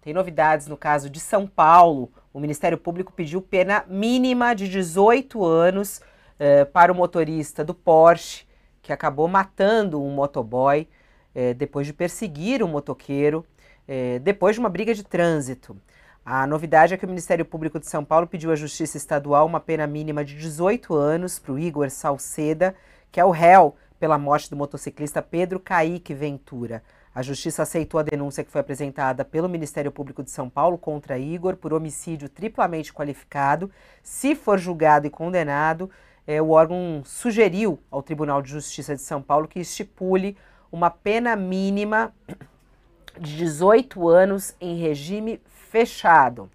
Tem novidades no caso de São Paulo. O Ministério Público pediu pena mínima de 18 anos eh, para o motorista do Porsche, que acabou matando um motoboy eh, depois de perseguir um motoqueiro, eh, depois de uma briga de trânsito. A novidade é que o Ministério Público de São Paulo pediu à Justiça Estadual uma pena mínima de 18 anos para o Igor Salceda, que é o réu pela morte do motociclista Pedro Caíque Ventura. A Justiça aceitou a denúncia que foi apresentada pelo Ministério Público de São Paulo contra Igor por homicídio triplamente qualificado. Se for julgado e condenado, é, o órgão sugeriu ao Tribunal de Justiça de São Paulo que estipule uma pena mínima de 18 anos em regime fechado.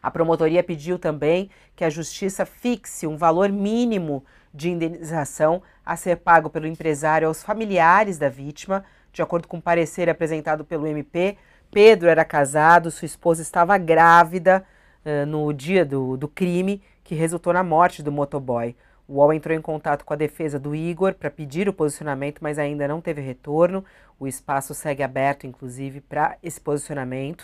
A promotoria pediu também que a Justiça fixe um valor mínimo de indenização a ser pago pelo empresário aos familiares da vítima de acordo com o parecer apresentado pelo MP, Pedro era casado, sua esposa estava grávida uh, no dia do, do crime, que resultou na morte do motoboy. O UOL entrou em contato com a defesa do Igor para pedir o posicionamento, mas ainda não teve retorno. O espaço segue aberto, inclusive, para esse posicionamento.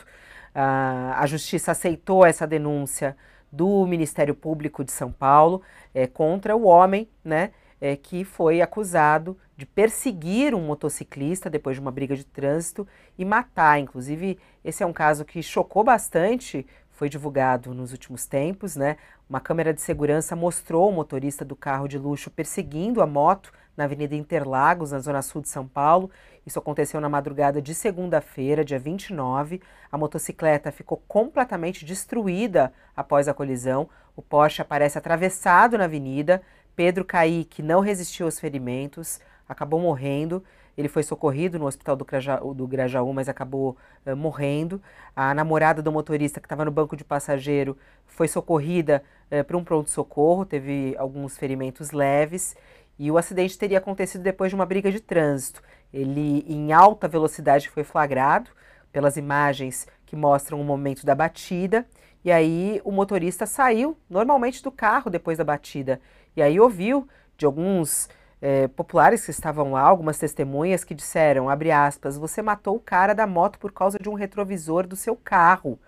Uh, a justiça aceitou essa denúncia do Ministério Público de São Paulo é, contra o homem, né? é, que foi acusado de perseguir um motociclista depois de uma briga de trânsito e matar. Inclusive, esse é um caso que chocou bastante, foi divulgado nos últimos tempos, né? Uma câmera de segurança mostrou o motorista do carro de luxo perseguindo a moto na Avenida Interlagos, na zona sul de São Paulo. Isso aconteceu na madrugada de segunda-feira, dia 29. A motocicleta ficou completamente destruída após a colisão. O Porsche aparece atravessado na avenida, Pedro Caíque não resistiu aos ferimentos, acabou morrendo. Ele foi socorrido no hospital do, Grajaú, do Grajaú mas acabou eh, morrendo. A namorada do motorista que estava no banco de passageiro foi socorrida eh, para um pronto-socorro, teve alguns ferimentos leves. E o acidente teria acontecido depois de uma briga de trânsito. Ele, em alta velocidade, foi flagrado. Pelas imagens, que mostram o momento da batida. E aí o motorista saiu normalmente do carro depois da batida. E aí ouviu de alguns é, populares que estavam lá, algumas testemunhas que disseram, abre aspas, você matou o cara da moto por causa de um retrovisor do seu carro.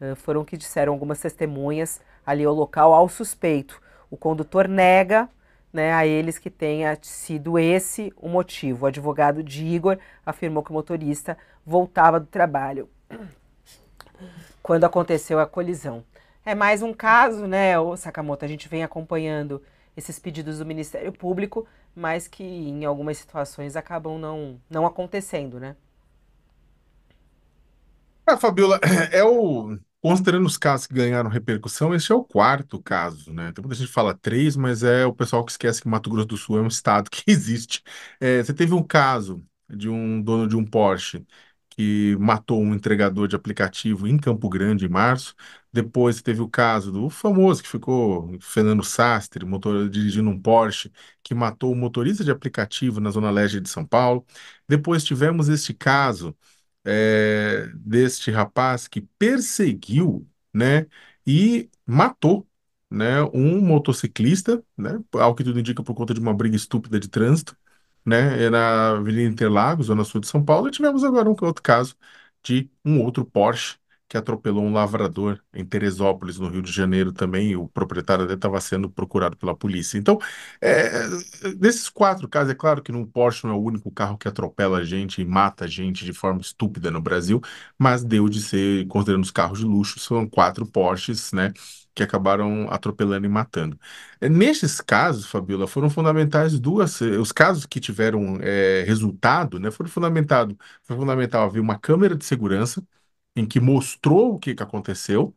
Uh, foram que disseram algumas testemunhas ali ao local ao suspeito. O condutor nega né, a eles que tenha sido esse o motivo. O advogado de Igor afirmou que o motorista voltava do trabalho quando aconteceu a colisão. É mais um caso, né, o Sakamoto, a gente vem acompanhando esses pedidos do Ministério Público, mas que em algumas situações acabam não, não acontecendo, né? Ah, Fabiola, é o. Considerando os casos que ganharam repercussão, esse é o quarto caso, né? Tem muita gente que fala três, mas é o pessoal que esquece que Mato Grosso do Sul é um estado que existe. É, você teve um caso de um dono de um Porsche que matou um entregador de aplicativo em Campo Grande em março. Depois teve o caso do famoso que ficou Fernando Sastre, motor, dirigindo um Porsche, que matou um motorista de aplicativo na zona leste de São Paulo. Depois tivemos este caso é, deste rapaz que perseguiu, né, e matou né, um motociclista, né, ao que tudo indica por conta de uma briga estúpida de trânsito, né? na Avenida Interlagos, Zona Sul de São Paulo, e tivemos agora um outro caso de um outro Porsche que atropelou um lavrador em Teresópolis, no Rio de Janeiro também, o proprietário dele estava sendo procurado pela polícia. Então, é, desses quatro casos, é claro que um Porsche não é o único carro que atropela a gente e mata a gente de forma estúpida no Brasil, mas deu de ser, considerando os carros de luxo, são quatro Porsches, né? que acabaram atropelando e matando. É, nesses casos, Fabiola, foram fundamentais duas. Os casos que tiveram é, resultado, né, foram fundamentado, foi fundamental haver uma câmera de segurança em que mostrou o que, que aconteceu,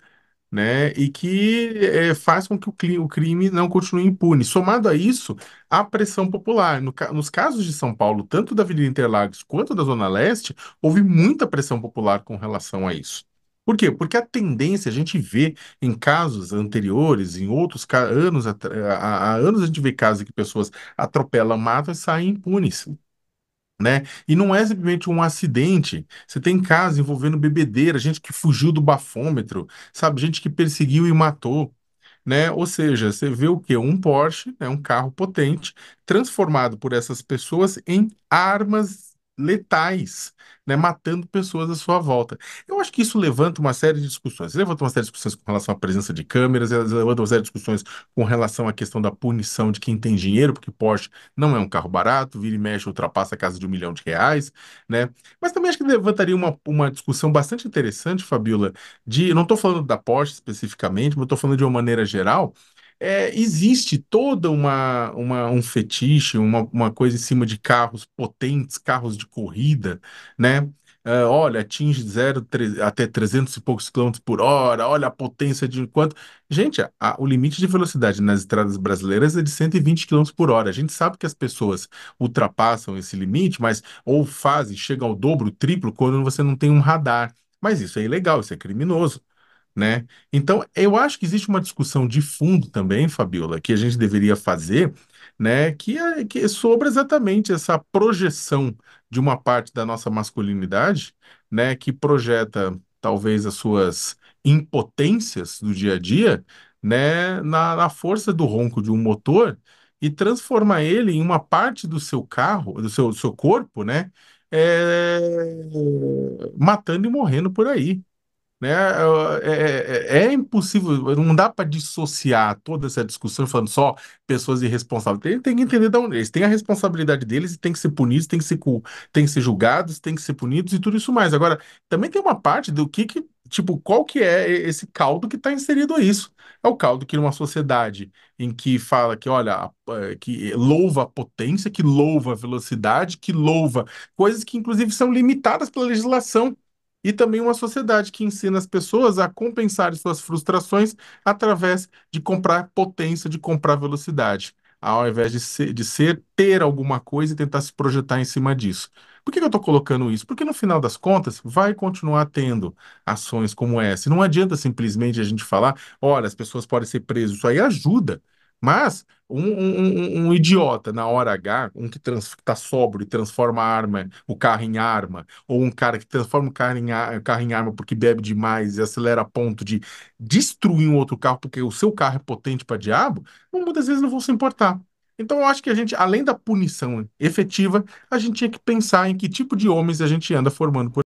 né? E que é, faz com que o, crime não continue impune. Somado a isso, a pressão popular. No nos casos de São Paulo, tanto da Avenida Interlagos quanto da Zona Leste, houve muita pressão popular com relação a isso. Por quê? Porque a tendência, a gente vê em casos anteriores, em outros anos, há há anos a gente vê casos em que pessoas atropelam, matam e saem impunes né? E não é simplesmente um acidente. Você tem casos envolvendo bebedeira, gente que fugiu do bafômetro, sabe? Gente que perseguiu e matou, né? Ou seja, você vê o que Um Porsche, né? um carro potente, transformado por essas pessoas em armas letais, né, matando pessoas à sua volta. Eu acho que isso levanta uma série de discussões. Levanta uma série de discussões com relação à presença de câmeras, eh, levanta uma série de discussões com relação à questão da punição de quem tem dinheiro, porque Porsche não é um carro barato, vira e mexe, ultrapassa a casa de um milhão de reais, né? Mas também acho que levantaria uma, uma discussão bastante interessante, Fabiola, de, não estou falando da Porsche especificamente, mas estou falando de uma maneira geral, é, existe toda uma, uma um fetiche, uma, uma coisa em cima de carros potentes, carros de corrida, né? Uh, olha, atinge zero, até 300 e poucos quilômetros por hora, olha a potência de quanto. Gente, a, a, o limite de velocidade nas estradas brasileiras é de 120 quilômetros por hora. A gente sabe que as pessoas ultrapassam esse limite, mas ou fazem, chega ao dobro, triplo, quando você não tem um radar. Mas isso é ilegal, isso é criminoso né? Então, eu acho que existe uma discussão de fundo também, Fabiola, que a gente deveria fazer, né? Que é, que é sobre exatamente essa projeção de uma parte da nossa masculinidade, né? Que projeta talvez as suas impotências do dia a dia, né? na, na força do ronco de um motor e transforma ele em uma parte do seu carro, do seu, do seu corpo, né? É... matando e morrendo por aí, né? É, é, é, é impossível, não dá para dissociar toda essa discussão falando só pessoas irresponsáveis. Tem, tem que entender da onde eles têm a responsabilidade deles e tem que ser punidos, tem que ser, tem que ser julgados, tem que ser punidos e tudo isso mais. Agora, também tem uma parte do que, que tipo, qual que é esse caldo que está inserido a isso? É o caldo que numa sociedade em que fala que, olha, é, que louva a potência, que louva a velocidade, que louva coisas que, inclusive, são limitadas pela legislação e também uma sociedade que ensina as pessoas a compensar suas frustrações através de comprar potência, de comprar velocidade, ao invés de ser, de ser ter alguma coisa e tentar se projetar em cima disso. Por que, que eu estou colocando isso? Porque no final das contas vai continuar tendo ações como essa. Não adianta simplesmente a gente falar, olha, as pessoas podem ser presas. Isso aí ajuda, mas um, um, um, idiota na hora H, um que está sóbrio e transforma a arma, o carro em arma, ou um cara que transforma o carro em, o carro em arma porque bebe demais e acelera a ponto de destruir um outro carro porque o seu carro é potente para diabo, muitas vezes não vão se importar. Então, eu acho que a gente, além da punição efetiva, a gente tinha que pensar em que tipo de homens a gente anda formando por